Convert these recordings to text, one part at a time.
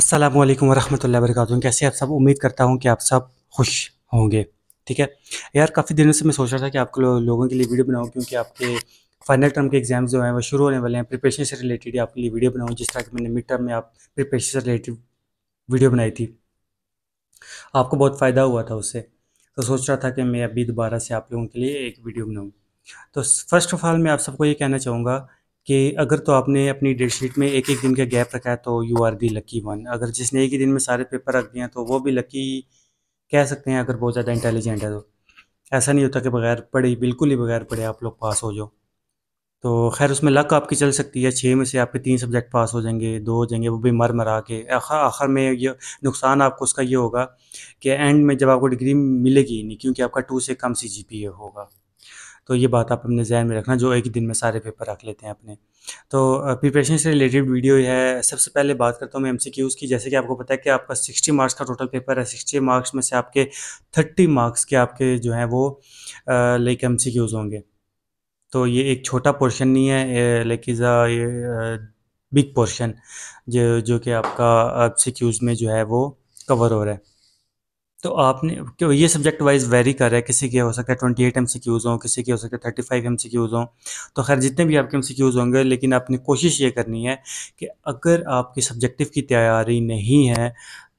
अस्सलाम वालेकुम वरहमतुल्लाहि कैसे आप सब उम्मीद करता हूँ कि आप सब खुश होंगे ठीक है यार काफ़ी दिनों से मैं सोच रहा था कि आपको लो, लोगों के लिए वीडियो बनाऊँ क्योंकि आपके फाइनल टर्म के एग्जाम्स जो हैं वो शुरू होने वाले हैं प्रिपरेशन से रिलेटेड आपके लिए वीडियो बनाऊँ जिस तरह की मैंने मिड टर्म में आप प्रिपरेशन से रिलेटेड वीडियो बनाई थी आपको बहुत फ़ायदा हुआ था उससे तो सोच रहा था कि मैं अभी दोबारा से आप लोगों के लिए एक वीडियो बनाऊँ तो फर्स्ट ऑफ़ ऑल मैं आप सबको ये कहना चाहूँगा कि अगर तो आपने अपनी डेट शीट में एक एक दिन का गैप रखा है तो you are the lucky one अगर जिसने एक ही दिन में सारे पेपर रख दिए तो वो भी लकी कह सकते हैं अगर बहुत ज़्यादा इंटेलिजेंट है तो ऐसा नहीं होता कि बगैर पढ़े बिल्कुल ही बगैर पढ़े आप लोग पास हो जाओ तो खैर उसमें लक आपकी चल सकती है छः में से आपके तीन सब्जेक्ट पास हो जाएंगे दो हो जाएंगे वो भी मर मरा के आखिर आखिर में ये नुकसान आपको उसका ये होगा कि एंड में जब आपको डिग्री मिलेगी नहीं क्योंकि आपका टू से कम सी जी होगा तो ये बात आप अपने जहन में रखना जो एक दिन में सारे पेपर रख लेते हैं अपने तो प्रिपरेशन से रिलेटेड वीडियो है सबसे पहले बात करता हूँ मैं एम की जैसे कि आपको पता है कि आपका सिक्सटी मार्क्स का टोटल पेपर है सिक्सटी मार्क्स में से आपके थर्टी मार्क्स के आपके जो हैं वो लाइक एम होंगे तो ये एक छोटा पोर्शन नहीं है लाइक इज़ बिग पोर्शन जो जो कि आपका सी में जो है वो कवर हो रहा है तो आपने क्यों ये सब्जेक्ट वाइज वेरी कर रहा है किसी के हो सकता है twenty eight M C Qs हों किसी के हो सकता है thirty five M C Qs हों तो खैर जितने भी आपके एम सी क्यूज़ होंगे लेकिन आपने कोशिश ये करनी है कि अगर आपकी सब्जेक्टिव की तैयारी नहीं है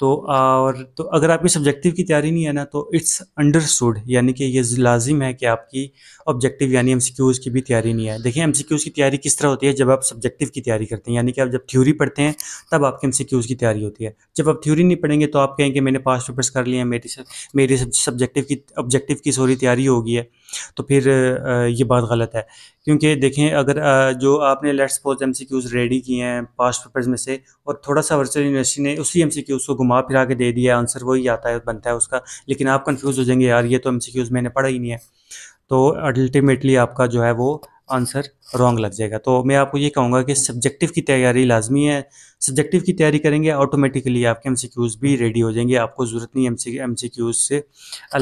तो और तो अगर आपकी सब्जेक्टिव की तैयारी नहीं है ना तो इट्स अंडरस्टूड यानी कि ये लाजिम है कि आपकी ऑब्जेक्टिव यानी एम की भी तैयारी नहीं है देखिए एम की तैयारी किस तरह होती है जब आप सब्जेक्टिव की तैयारी करते हैं यानी कि आप जब थ्योरी पढ़ते हैं तब आपके एम की तैयारी होती है जब आप थ्योरी नहीं पढ़ेंगे तो आप कहेंगे मैंने पास पेपर्स कर लिए हैं मेरी मेरी सब्जेक्टिव की ऑब्जेक्टिव की सॉरी तैयारी होगी है तो फिर ये बात गलत है क्योंकि देखें अगर जो आपने let's suppose M C Qs ready किए हैं पास्ट पेपर्स में से और थोड़ा सा वर्चुअल यूनिवर्सिटी ने उसी एम सी क्यूज़ को घुमा फिरा के दे दिया आंसर वही आता है बनता है उसका लेकिन आप कन्फ्यूज़ हो जाएंगे यार ये तो एम सी क्यूज़ मैंने पढ़ा ही नहीं है तो अल्टीमेटली आपका जो है वो आंसर रॉन्ग लग जाएगा तो मैं आपको ये कहूँगा कि सब्जेक्टिव की तैयारी लाजमी है सब्जेक्टिव की तैयारी करेंगे ऑटोमेटिकली आपके एम सी क्यूज़ भी रेडी हो जाएंगे आपको ज़रूरत नहीं एम सी क्यूज़ से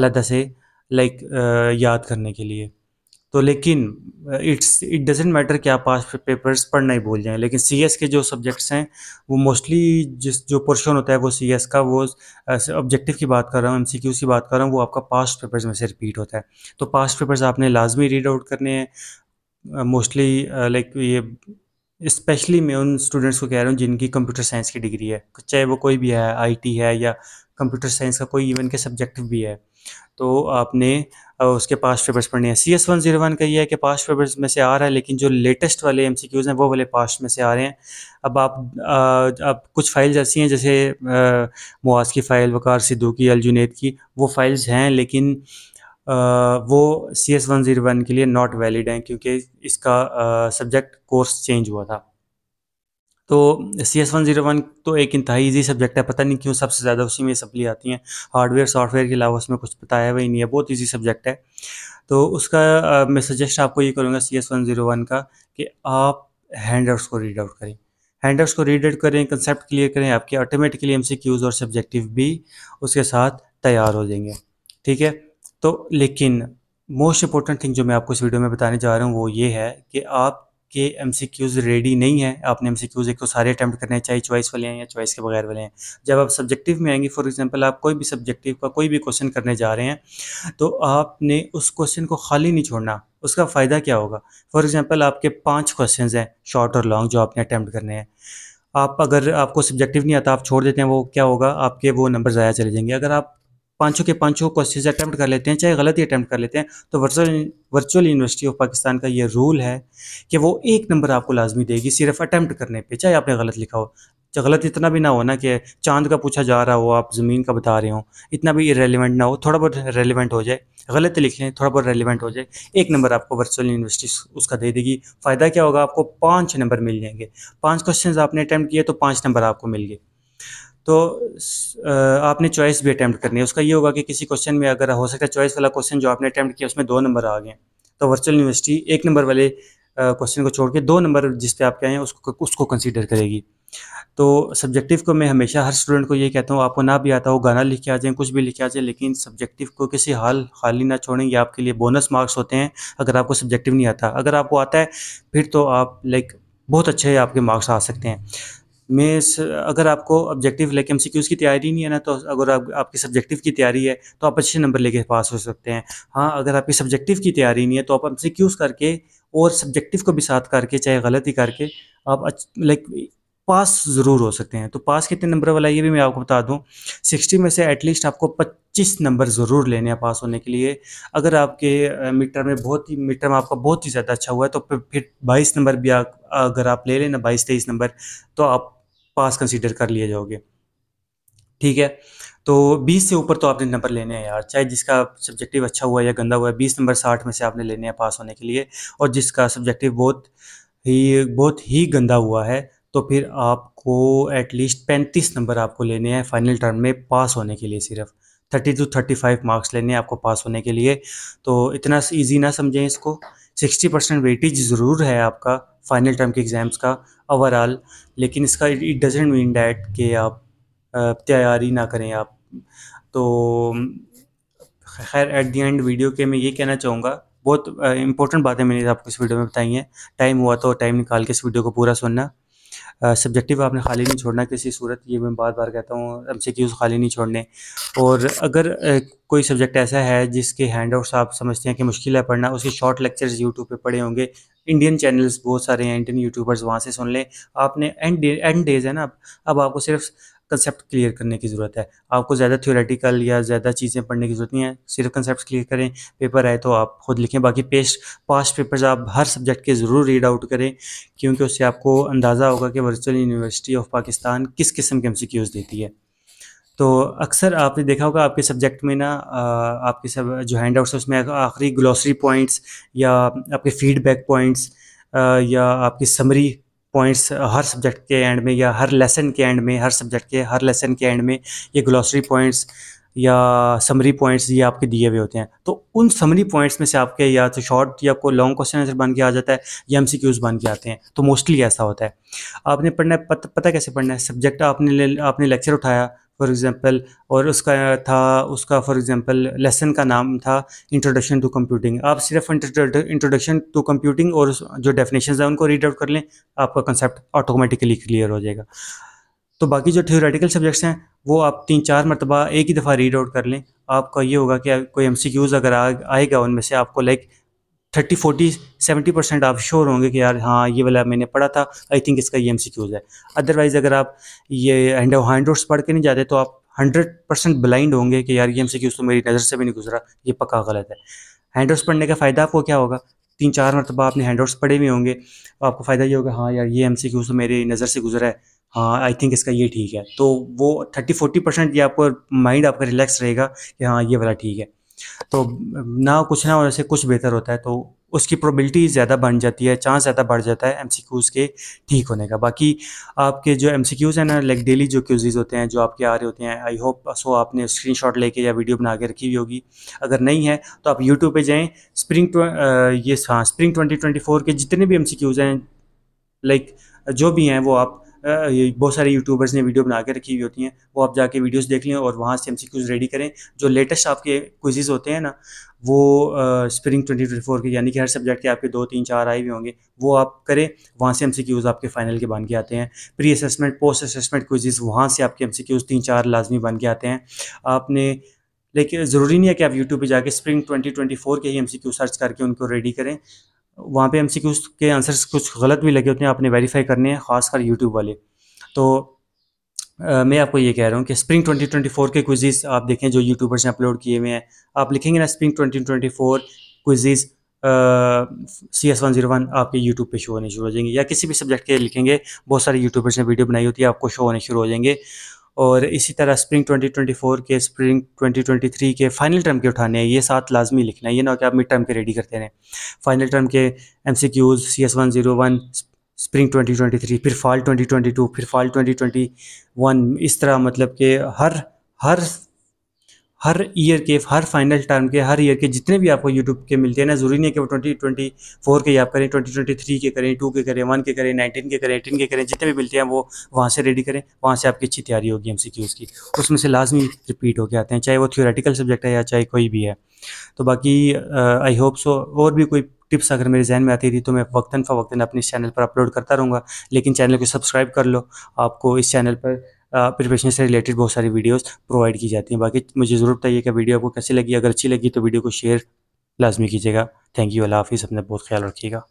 अलग से लाइक याद करने के लिए तो लेकिन इट्स इट डजेंट मैटर कि आप पास पेपर्स पढ़ना ही भूल जाएं लेकिन सी के जो सब्जेक्ट्स हैं वो मोस्टली जिस जो पोर्शन होता है वो सी का वो ऑब्जेक्टिव की बात कर रहा हूँ एम की बात कर रहा हूँ वो आपका पास्ट पेपर्स में से रिपीट होता है तो पास्ट पेपर्स आपने लाजमी रीड आउट करने हैं मोस्टली लाइक ये स्पेशली मैं उन स्टूडेंट्स को कह रहा हूँ जिनकी कंप्यूटर साइंस की डिग्री है चाहे वो कोई भी है आईटी है या कंप्यूटर साइंस का कोई इवन के सब्जेक्टिव भी है तो आपने उसके पास्ट पेपर्स पढ़ने हैं C S one zero one का ये है कि पास्ट पेपर्स में से आ रहा है लेकिन जो लेटेस्ट वाले एम सी क्यूज़ हैं वो वाले पास्ट में से आ रहे हैं अब आप आ, अब कुछ फाइल्स ऐसी हैं जैसे मुआज़ की फ़ाइल वकार सिद्धू की अलजुनेद की वो फाइल्स हैं लेकिन आ, वो C S one zero one के लिए नॉट वैलिड हैं क्योंकि इसका सब्जेक्ट कोर्स चेंज हुआ था तो C S one zero one तो एक इंतहाई ईजी सब्जेक्ट है पता नहीं क्यों सबसे ज़्यादा उसी में सप्ली आती हैं हार्डवेयर सॉफ्टवेयर के अलावा उसमें कुछ बताया हुआ ही नहीं है बहुत ईजी सब्जेक्ट है तो उसका आ, मैं सजेस्ट आपको ये करूँगा C S one zero one का कि आप हैंड आउट्स को रीड आउट करें हैंड आउट्स को रीड आउट करें कंसेप्ट क्लियर करें आपके ऑटोमेटिकली एम सी क्यूज़ और सब्जेक्टिव भी उसके साथ तैयार हो जाएंगे ठीक है तो लेकिन मोस्ट इंपॉर्टेंट थिंग जो मैं आपको इस वीडियो में बताने जा रहा हूँ वो ये है कि आप कि एम रेडी नहीं है आपने एम एक तो सारे अटैम्प्ट करने चाहिए चॉइस वाले हैं या चॉइस के बगैर वाले हैं जब आप सब्जेक्टिव में आएंगे फॉर एग्जांपल आप कोई भी सब्जेक्टिव का कोई भी क्वेश्चन करने जा रहे हैं तो आपने उस क्वेश्चन को खाली नहीं छोड़ना उसका फ़ायदा क्या होगा फॉर एग्ज़ाम्पल आपके पाँच क्वेश्चन हैं शॉर्ट और लॉन्ग जो आपने अटैम्प्ट करने हैं आप अगर आपको सब्जेक्टिव नहीं आता आप छोड़ देते हैं वो क्या होगा आपके वो नंबर ज़ाया चले जाएंगे अगर आप पांचों के पांचों क्वेश्चन अटैम्प्ट कर लेते हैं चाहे गलत ही अटैम्प्ट कर लेते हैं तो virtual virtual university of Pakistan का ये रूल है कि वो एक नंबर आपको लाजमी देगी सिर्फ अटैम्प्ट करने पर चाहे आपने गलत लिखा हो चाहे गलत इतना भी ना हो ना कि चांद का पूछा जा रहा हो आप ज़मीन का बता रहे हो इतना भी रेलिवेंट ना हो थोड़ा बहुत रेलिवेंट हो जाए गलत लिख लें थोड़ा बहुत रेलिवेंट हो जाए एक नंबर आपको वर्चुअल यूनिवर्सिटी उसका दे देगी फ़ायदा क्या होगा आपको पाँच नंबर मिल जाएंगे पाँच क्वेश्चन आपने अटैम्प्ट किए तो पाँच नंबर आपको मिल गए तो आपने चॉइस भी अटैम्प्ट करनी है उसका ये होगा कि किसी क्वेश्चन में अगर हो सकता है चॉइस वाला क्वेश्चन जो आपने अटैम्प्ट किया उसमें दो नंबर आ गए तो वर्चुअल यूनिवर्सिटी एक नंबर वाले क्वेश्चन को छोड़ के दो नंबर जिस पे आप कहें उसको उसको कंसीडर करेगी तो सब्जेक्टिव को मैं हमेशा हर स्टूडेंट को ये कहता हूँ आपको ना भी आता हो गाना लिख के आ जाए कुछ भी लिख के आ जाए लेकिन सब्जेक्टिव को किसी हाल खाली ना छोड़ें ये आपके लिए बोनस मार्क्स होते हैं अगर आपको सब्जेक्टिव नहीं आता अगर आपको आता है फिर तो आप लाइक बहुत अच्छे आपके मार्क्स आ सकते हैं में अगर आपको ऑब्जेक्टिव लेके एम की तैयारी नहीं है ना तो अगर आप, आपकी सब्जेक्टिव की तैयारी है तो आप अच्छे नंबर लेके पास हो सकते हैं हाँ अगर आपकी सब्जेक्टिव की तैयारी नहीं है तो आप एम करके और सब्जेक्टिव को भी साथ करके चाहे गलती करके आप लाइक पास ज़रूर हो सकते हैं तो पास कितने नंबर वाला ये भी मैं आपको बता दूं 60 में से एटलीस्ट आपको 25 नंबर ज़रूर लेने हैं पास होने के लिए अगर आपके मीटर में बहुत ही मीटर में आपका बहुत ही ज़्यादा अच्छा हुआ है तो फिर 22 नंबर भी आ, अगर आप ले लेना बाईस तेईस नंबर तो आप पास कंसीडर कर लिए जाओगे ठीक है तो 20 से ऊपर तो आपने नंबर लेने हैं यार चाहे जिसका सब्जेक्टिव अच्छा हुआ या गंदा हुआ है बीस नंबर साठ में से आपने लेने हैं पास होने के लिए और जिसका सब्जेक्टिव बहुत ही बहुत ही गंदा हुआ है तो फिर आपको एटलीस्ट पैंतीस नंबर आपको लेने हैं फाइनल टर्म में पास होने के लिए सिर्फ thirty two thirty five marks लेने हैं आपको पास होने के लिए तो इतना ईजी ना समझें इसको सिक्सटी परसेंट वेटेज ज़रूर है आपका फाइनल टर्म के एग्ज़ाम्स का ओवरऑल लेकिन इसका इट डजेंट मीन डैट कि आप तैयारी ना करें आप तो खैर एट दी एंड वीडियो के मैं ये कहना चाहूँगा बहुत इंपॉर्टेंट बातें मैंने आपको इस वीडियो में बताई हैं टाइम हुआ तो टाइम निकाल के इस वीडियो को पूरा सुनना सब्जेक्टिव आपने खाली नहीं छोड़ना किसी सूरत ये मैं बार बार कहता हूँ एम सी क्यूज़ खाली नहीं छोड़ने और अगर कोई सब्जेक्ट ऐसा है जिसके हैंड आउट्स आप समझते हैं कि मुश्किल है पढ़ना उसके शॉर्ट लेक्चर्स यूट्यूब पे पड़े होंगे इंडियन चैनल्स बहुत सारे हैं इंडियन यूट्यूबर्स वहाँ से सुन लें आपने एंड एंड डेज है ना अब अब आपको सिर्फ कंसेप्ट क्लियर करने की ज़रूरत है आपको ज़्यादा थियोरेटिकल या ज़्यादा चीज़ें पढ़ने की ज़रूरत नहीं है सिर्फ कंसेप्ट क्लियर करें पेपर आए तो आप खुद लिखें बाकी पेस्ट पास्ट पेपर्स आप हर सब्जेक्ट के ज़रूर रीड आउट करें क्योंकि उससे आपको अंदाज़ा होगा कि वर्चुअल यूनिवर्सिटी ऑफ पाकिस्तान किस किस्म के एम देती है तो अक्सर आपने देखा होगा आपके सब्जेक्ट में ना आपके सब जो हैंड आउट्स उसमें आखिरी ग्लॉसरी पॉइंट्स या आपके फीडबैक पॉइंट्स या आपकी समरी पॉइंट्स uh, हर सब्जेक्ट के एंड में या हर लेसन के एंड में हर सब्जेक्ट के हर लेसन के एंड में ये ग्लॉसरी पॉइंट्स या समरी पॉइंट्स ये आपके दिए हुए होते हैं तो उन समरी पॉइंट्स में से आपके या तो शॉर्ट या आपको लॉन्ग क्वेश्चन आंसर बन के आ जाता है या एम बन के आते हैं तो मोस्टली ऐसा होता है आपने पढ़ना है पत, पता कैसे पढ़ना है सब्जेक्ट आपने आपने लेक्चर उठाया फॉर एग्ज़ाम्पल और उसका था उसका फॉर एग्ज़ाम्पल लेसन का नाम था इंट्रोडक्शन टू कंप्यूटिंग आप सिर्फ इंट्रोडक्शन टू कंप्यूटिंग और जो डेफिनेशन है उनको रीड आउट कर लें आपका कंसेप्ट ऑटोमेटिकली क्लियर हो जाएगा तो बाकी जो थियोरेटिकल सब्जेक्ट्स हैं वो आप तीन चार मरतबा एक ही दफ़ा रीड आउट कर लें आपका ये होगा कि कोई एम अगर आ आएगा उनमें से आपको like thirty forty seventy percent आप श्योर होंगे कि यार हाँ ये वाला मैंने पढ़ा था आई थिंक इसका ये एम है अदरवाइज़ अगर आप ये हैंड ऑफ हैंड पढ़ के नहीं जाते तो आप हंड्रेड परसेंट ब्लाइंड होंगे कि यार ये एम सी क्यूज़ तो मेरी नज़र से भी नहीं गुजरा ये पक्का गलत है हैंड पढ़ने का फ़ायदा आपको क्या होगा तीन चार मरतबा आपने हैंड पढ़े हुए होंगे तो आपको फ़ायदा ये होगा हाँ यार ये एम सी क्यूज तो मेरी नज़र से गुजरा है हाँ आई थिंक इसका ये ठीक है तो वो थर्टी फोर्टी परसेंट ये आपको माइंड आपका रिलैक्स रहेगा कि हाँ ये वाला ठीक है तो ना कुछ ना वैसे कुछ बेहतर होता है तो उसकी प्रोबेबिलिटी ज़्यादा बन जाती है चांस ज़्यादा बढ़ जाता है एम के ठीक होने का बाकी आपके जो एमसीक्यूज़ हैं ना लाइक डेली जो क्यूजीज़ होते हैं जो आपके आ रहे होते हैं आई होप सो आपने शॉट लेके या वीडियो बना के रखी हुई होगी अगर नहीं है तो आप यूट्यूब पे जाएँ स्प्रिंग ये हाँ स्प्रिंग ट्वेंटी के जितने भी एम हैं लाइक जो भी हैं वो आप बहुत सारे यूट्यूबर्स ने वीडियो बना के रखी हुई होती हैं वो आप जाके वीडियोस देख लें और वहाँ से एम रेडी करें जो लेटेस्ट आपके क्विजेज़ होते हैं ना वो स्प्रिंग ट्वेंटी ट्वेंटी फोर के यानी कि हर सब्जेक्ट के आपके दो तीन चार आए हुए होंगे वो आप करें वहाँ से एम आपके फाइनल के बन के आते हैं pre assessment post assessment quizzes वहाँ से आपके एम तीन चार लाजमी बन के आते हैं आपने लेकिन ज़रूरी नहीं है कि आप यूट्यूब पे जाके स्प्रिंग 2024 के ही एम सर्च करके उनको रेडी करें वहाँ पे एम के आंसर्स कुछ गलत भी लगे होते हैं आपने वेरीफाई करने हैं ख़ासकर यूट्यूब वाले तो आ, मैं आपको ये कह रहा हूँ कि स्प्रिंग 2024 के क्विजीज़ आप देखें जो यूट्यूबर्स ने अपलोड किए हुए हैं आप लिखेंगे ना spring 2024 quizzes C S one zero one आपके यूट्यूब पे शो होने शुरू हो जाएंगे या किसी भी सब्जेक्ट के लिखेंगे बहुत सारे यूट्यूबर्स ने वीडियो बनाई होती है आपको शो होने शुरू हो जाएंगे और इसी तरह स्प्रिंग 2024 के स्प्रिंग 2023 के फाइनल टर्म के उठाने हैं ये साथ लाजमी लिखना है ये ना कि आप मिड टर्म के रेडी करते रहें फाइनल टर्म के M C Qs C S one zero one spring twenty twenty three फिर फॉल टू फिर फॉल वन इस तरह मतलब कि हर हर हर ईयर के हर फाइनल टर्म के हर ईयर के जितने भी आपको यूट्यूब के मिलते हैं ना जरूरी नहीं है कि वो ट्वेंटी ट्वेंटी फोर के आप करें ट्वेंटी ट्वेंटी थ्री के करें टू के करें वन के करें नाइनटीन के करें एटीन के करें जितने भी मिलते हैं वो वहाँ से रेडी करें वहाँ से आपकी अच्छी तैयारी होगी एम की उसमें से लाजमी रिपीट होकर आते हैं चाहे वो थियोरेटिकल सब्जेक्ट है या चाहे कोई भी है तो बाकी आई होप सो और भी कोई टिप्स अगर मेरे जहन में आती थी तो मैं वक्ता फ़वक्ता अपने इस चैनल पर अपलोड करता रहूँगा लेकिन चैनल को सब्सक्राइब कर लो आपको इस चैनल पर प्रिपरेशन से रिलेटेड बहुत सारी वीडियोस प्रोवाइड की जाती हैं बाकी मुझे ज़रूर कि वीडियो आपको कैसी लगी अगर अच्छी लगी तो वीडियो को शेयर लाजमी कीजिएगा थैंक यू अल्लाह हाफिज़ अपना बहुत ख्याल रखिएगा